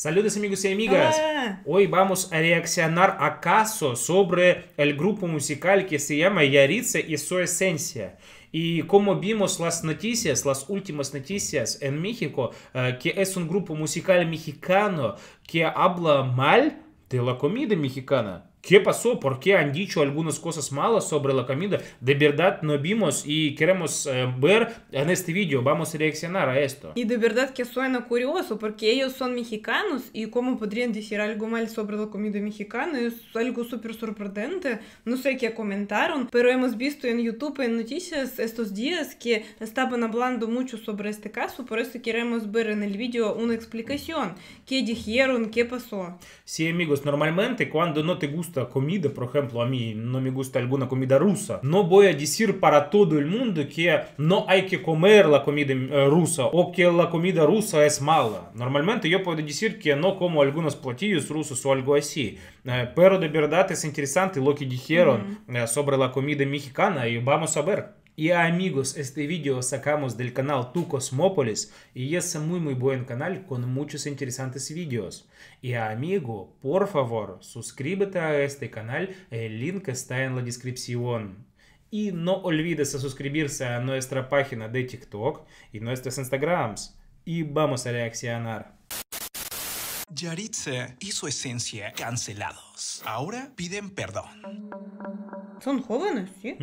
Saludos amigos y amigas. Hoy vamos a reaccionar acaso sobre el grupo musical que se llama Yaritza y su esencia. Y como vimos las noticias, las últimas noticias en México, eh, que es un grupo musical mexicano que habla mal de la comida mexicana. ¿Qué pasó? ¿Por qué han dicho algunas cosas malas sobre la comida? De verdad no vimos y queremos eh, ver en este vídeo. Vamos a reaccionar a esto. Y de verdad que suena curioso porque ellos son mexicanos y cómo podrían decir algo mal sobre la comida mexicana es algo súper sorprendente. No sé qué comentaron, pero hemos visto en YouTube, en noticias estos días que estaban hablando mucho sobre este caso, por eso queremos ver en el vídeo una explicación. ¿Qué dijeron? ¿Qué pasó? Sí, amigos, normalmente cuando no te gusta comida, por ejemplo, a mí no me gusta alguna comida rusa. No voy a decir para todo el mundo que no hay que comer la comida э, rusa o que la comida rusa es mala. Normalmente yo puedo decir que no como algunos platillos rusos o algo así. Э, pero de verdad es interesante lo que dijeron э, sobre la comida mexicana y vamos a ver. Y amigos, este video sacamos del canal Tu Cosmópolis y es muy muy buen canal con muchos interesantes videos. Y amigo, por favor, suscríbete a este canal, el link está en la descripción. Y no olvides suscribirse a nuestra página de TikTok y nuestros Instagrams. Y vamos a reaccionar. Yaritza su esencia cancelado. Ahora piden perdón. Son jóvenes, ¿sí?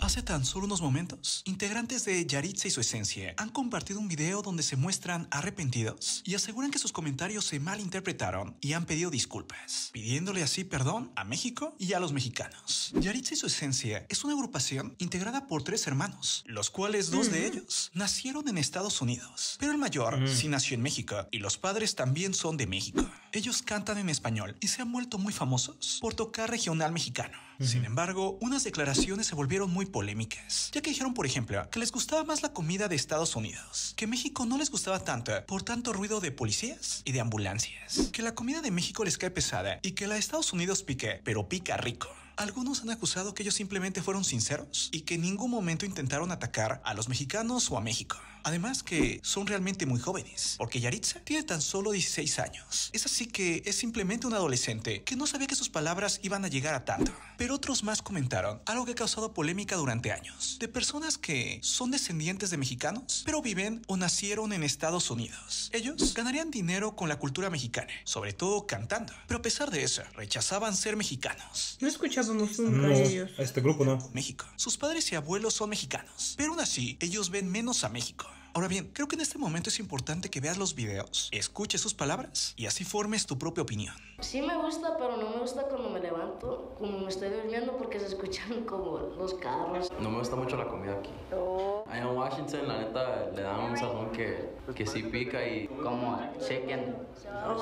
Hace tan solo unos momentos, integrantes de Yaritza y su esencia han compartido un video donde se muestran arrepentidos y aseguran que sus comentarios se malinterpretaron y han pedido disculpas, pidiéndole así perdón a México y a los mexicanos. Yaritza y su esencia es una agrupación integrada por tres hermanos, los cuales dos de ellos nacieron en Estados Unidos, pero el mayor sí nació en México y los padres también son de México. Ellos cantan en español y se han vuelto muy famosos por tocar regional mexicano. Sin embargo, unas declaraciones se volvieron muy polémicas, ya que dijeron, por ejemplo, que les gustaba más la comida de Estados Unidos, que México no les gustaba tanto por tanto ruido de policías y de ambulancias, que la comida de México les cae pesada y que la de Estados Unidos pique, pero pica rico. Algunos han acusado que ellos simplemente fueron sinceros y que en ningún momento intentaron atacar a los mexicanos o a México. Además que son realmente muy jóvenes, porque Yaritza tiene tan solo 16 años. Es así que es simplemente un adolescente que no sabía que sus palabras iban a llegar a tanto. Pero otros más comentaron algo que ha causado polémica durante años, de personas que son descendientes de mexicanos, pero viven o nacieron en Estados Unidos. Ellos ganarían dinero con la cultura mexicana, sobre todo cantando, pero a pesar de eso, rechazaban ser mexicanos. No he no ellos. Este grupo no. México. Sus padres y abuelos son mexicanos, pero aún así ellos ven menos a México. Ahora bien, creo que en este momento es importante que veas los videos, escuches sus palabras y así formes tu propia opinión. Sí me gusta, pero no me gusta cuando me levanto, como me estoy durmiendo porque se escuchan como los carros. No me gusta mucho la comida aquí. Oh en Washington, la neta, le dan un sazón que, que sí pica y... Como chicken,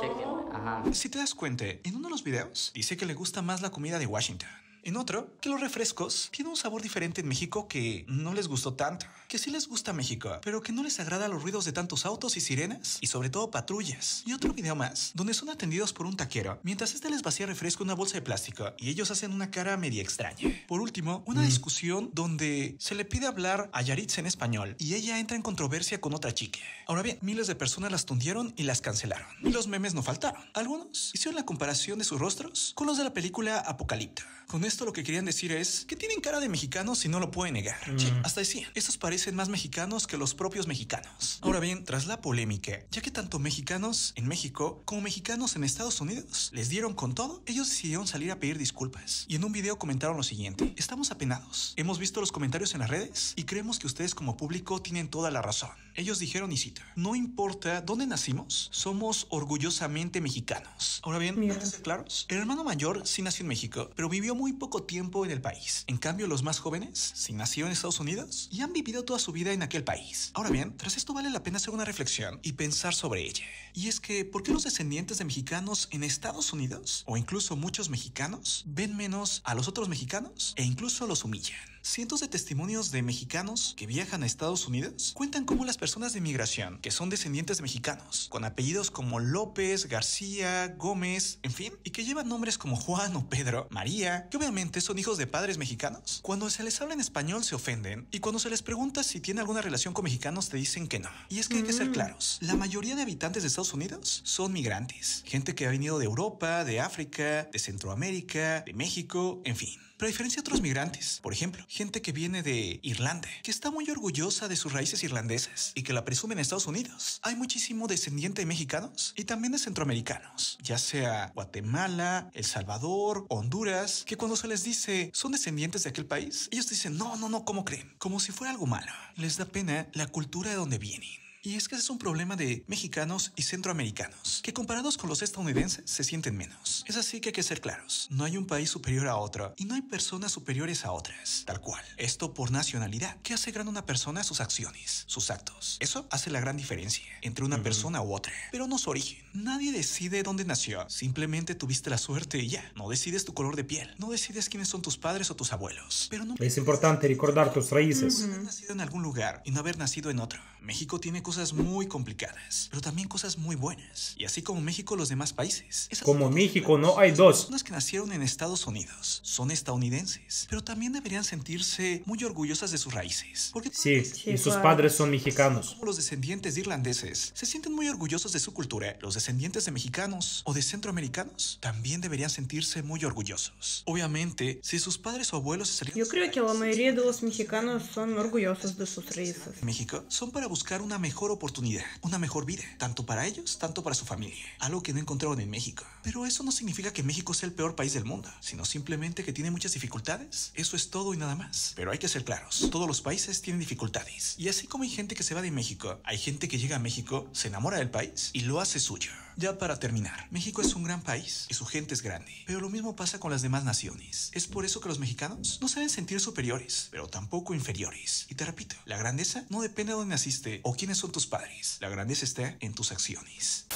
chicken, ajá. Si te das cuenta, en uno de los videos dice que le gusta más la comida de Washington. En otro, que los refrescos tienen un sabor diferente en México que no les gustó tanto, que sí les gusta México, pero que no les agrada los ruidos de tantos autos y sirenas, y sobre todo patrullas. Y otro video más, donde son atendidos por un taquero, mientras este les vacía refresco en una bolsa de plástico, y ellos hacen una cara media extraña. Por último, una mm. discusión donde se le pide hablar a Yaritza en español, y ella entra en controversia con otra chica. Ahora bien, miles de personas las tundieron y las cancelaron. Y Los memes no faltaron. Algunos hicieron la comparación de sus rostros con los de la película Apocalipto. Con lo que querían decir es que tienen cara de mexicanos y no lo pueden negar. Mm. Sí, hasta decían, estos parecen más mexicanos que los propios mexicanos. Ahora bien, tras la polémica, ya que tanto mexicanos en México como mexicanos en Estados Unidos les dieron con todo, ellos decidieron salir a pedir disculpas. Y en un video comentaron lo siguiente, estamos apenados, hemos visto los comentarios en las redes y creemos que ustedes como público tienen toda la razón. Ellos dijeron, y cita, no importa dónde nacimos, somos orgullosamente mexicanos. Ahora bien, mira claros, el hermano mayor sí nació en México, pero vivió muy poco tiempo en el país. En cambio, los más jóvenes si nació en Estados Unidos y han vivido toda su vida en aquel país. Ahora bien, tras esto vale la pena hacer una reflexión y pensar sobre ella. Y es que, ¿por qué los descendientes de mexicanos en Estados Unidos, o incluso muchos mexicanos, ven menos a los otros mexicanos e incluso los humillan? Cientos de testimonios de mexicanos que viajan a Estados Unidos cuentan cómo las personas de inmigración que son descendientes de mexicanos, con apellidos como López, García, Gómez, en fin, y que llevan nombres como Juan o Pedro, María, que obviamente son hijos de padres mexicanos, cuando se les habla en español se ofenden y cuando se les pregunta si tienen alguna relación con mexicanos te dicen que no. Y es que hay que ser mm. claros, la mayoría de habitantes de Estados Unidos son migrantes, gente que ha venido de Europa, de África, de Centroamérica, de México, en fin pero a diferencia de otros migrantes, por ejemplo, gente que viene de Irlanda, que está muy orgullosa de sus raíces irlandesas y que la presume en Estados Unidos, hay muchísimo descendiente de mexicanos y también de centroamericanos, ya sea Guatemala, El Salvador, Honduras, que cuando se les dice son descendientes de aquel país, ellos dicen, no, no, no, ¿cómo creen? Como si fuera algo malo. Les da pena la cultura de donde vienen. Y es que ese es un problema de mexicanos y centroamericanos, que comparados con los estadounidenses se sienten menos. Es así que hay que ser claros, no hay un país superior a otro y no hay personas superiores a otras, tal cual. Esto por nacionalidad, que hace gran una persona sus acciones, sus actos. Eso hace la gran diferencia entre una persona u otra, pero no su origen. Nadie decide dónde nació, simplemente tuviste la suerte y ya. No decides tu color de piel, no decides quiénes son tus padres o tus abuelos, pero no... Es importante recordar tus raíces. Haber nacido en algún lugar y no haber nacido en otro. México tiene cosas muy complicadas, pero también cosas muy buenas. Y así como México, los demás países. Como México, no hay dos. Las que nacieron en Estados Unidos son estadounidenses, pero también deberían sentirse muy orgullosas de sus raíces. Porque sí, y sus padres son mexicanos. Como los descendientes de irlandeses se sienten muy orgullosos de su cultura, los descendientes de mexicanos o de centroamericanos también deberían sentirse muy orgullosos. Obviamente, si sus padres o abuelos se salieron... Yo creo que la mayoría de los mexicanos son orgullosos de sus raíces. México son para buscar una mejor oportunidad, una mejor vida, tanto para ellos, tanto para su familia, algo que no encontraron en México. Pero eso no significa que México sea el peor país del mundo, sino simplemente que tiene muchas dificultades. Eso es todo y nada más. Pero hay que ser claros, todos los países tienen dificultades. Y así como hay gente que se va de México, hay gente que llega a México, se enamora del país y lo hace suyo. Ya para terminar, México es un gran país y su gente es grande, pero lo mismo pasa con las demás naciones. Es por eso que los mexicanos no saben sentir superiores, pero tampoco inferiores. Y te repito, la grandeza no depende de dónde naciste o quiénes son tus padres. La grandeza está en tus acciones.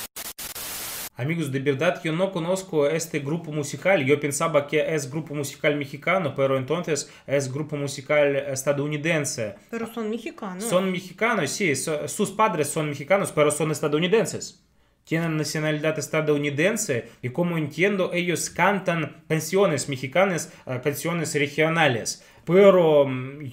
Amigos, de verdad yo no conozco este grupo musical. Yo pensaba que es grupo musical mexicano, pero entonces es grupo musical estadounidense. Pero son mexicanos. Son mexicanos, sí. sus padres son mexicanos, pero son estadounidenses. Tienen nacionalidad estadounidense y como entiendo ellos cantan canciones mexicanas, eh, canciones regionales. pero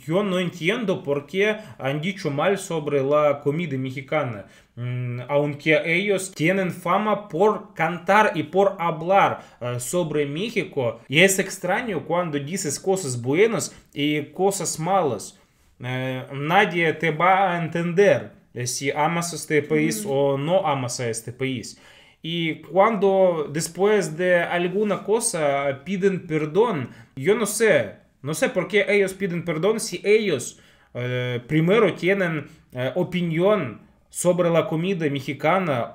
yo no entiendo por qué han dicho mal sobre la comida mexicana mm, aunque ellos tienen fama por cantar y por hablar eh, sobre México, y es extraño cuando dices cosas buenas y cosas malas. Eh, nadie te va a entender eh, si amas este país o no amas a este país. Y cuando después de alguna cosa piden perdón, yo no sé, No sé por qué ellos piden perdón si ellos eh, primero tienen eh, opinión Sobre la comida mexicana,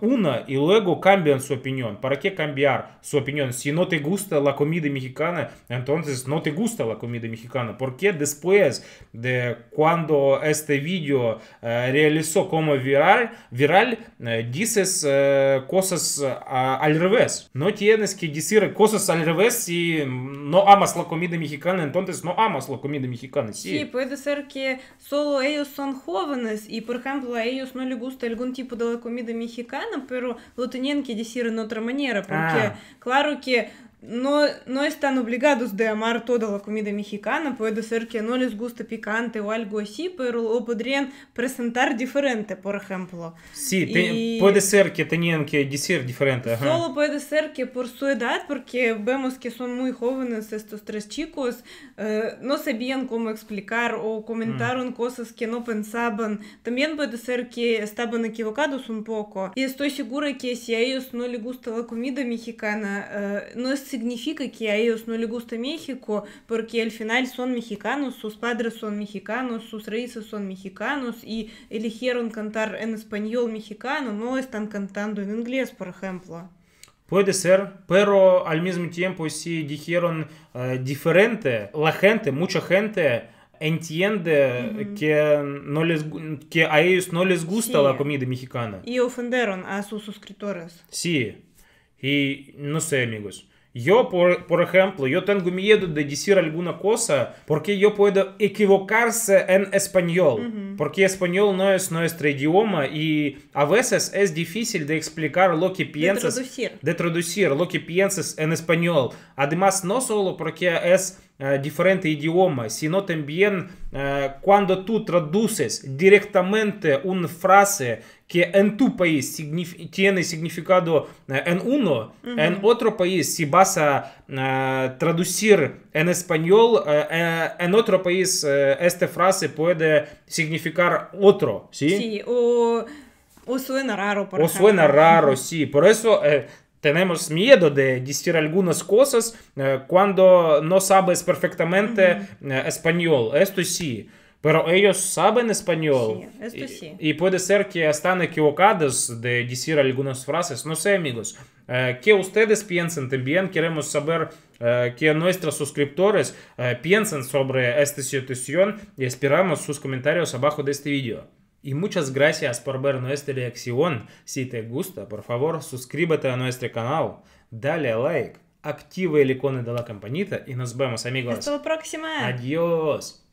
una y luego cambian su opinión. ¿Para qué cambiar su opinión? Si no te gusta la comida mexicana, entonces no te gusta la comida mexicana. ¿Por qué después de cuando este video eh, realizó como viral, viral eh, dices eh, cosas al revés? No tienes que decir cosas al revés si no amas la comida mexicana, entonces no amas la comida mexicana. Sí, sí puede ser que solo ellos son jóvenes y, por ejemplo, ellos ellos no le gusta algún tipo de la comida mexicana, pero lo tienen que decir en otra manera, porque, ah. claro que но, nós está obrigados de amar toda a comida mexicana, pode ser que não lhes guste picante ou algo assim, pero o poderiam apresentar diferente, por exemplo. Sim, sí, e... pode ser que tenham que dizer diferente. Ajá. Solo pode ser que por sua idade, porque vemos que são muito jovens estes três chicos, uh, não sabiam como explicar ou comentaram mm. coisas que não pensavam. Também pode ser que estavam equivocados um pouco. E estou segura que se a eles não lhes gusta a comida mexicana, uh, nós significa que a ellos no les gusta México porque al final son mexicanos, sus padres son mexicanos, sus raíces son mexicanos y eligieron cantar en español mexicano, no están cantando en inglés, por ejemplo. Puede ser, pero al mismo tiempo si dijeron eh, diferente, la gente, mucha gente entiende que, que a ellos no les gusta la comida mexicana. Y ofendieron a sus suscriptores. Sí, y no sé amigos, yo, por, ejemplo, yo tengo miedo de decir alguna cosa porque yo puedo equivocarse en español, porque español no es nuestro idioma y a veces es difícil de explicar lo que piensas, de traducir, lo que piensas en español. Además, no solo porque es eh, diferente idioma, sino también eh, cuando tú traduces directamente una frase que en tu país tiene significado en eh, uno, en otro país si vas a eh, traducir en español, eh, en otro país esta frase puede significar otro, ¿sí? Sí, o, suena raro. Por o suena raro, sí. Por eso tenemos miedo de decir algunas cosas cuando no sabes perfectamente español. Esto sí. Pero ellos saben español. Y, puede ser que están equivocados de decir algunas frases. No sé, amigos. que eh, ¿Qué ustedes piensan? También queremos saber eh, que qué nuestros suscriptores eh, piensan sobre esta situación y esperamos sus comentarios abajo de este video. Y muchas gracias por ver nuestra reacción. Si te gusta, por favor, suscríbete a nuestro canal, dale like, activa el icono de la campanita y nos vemos, amigos. Hasta la próxima. Adiós.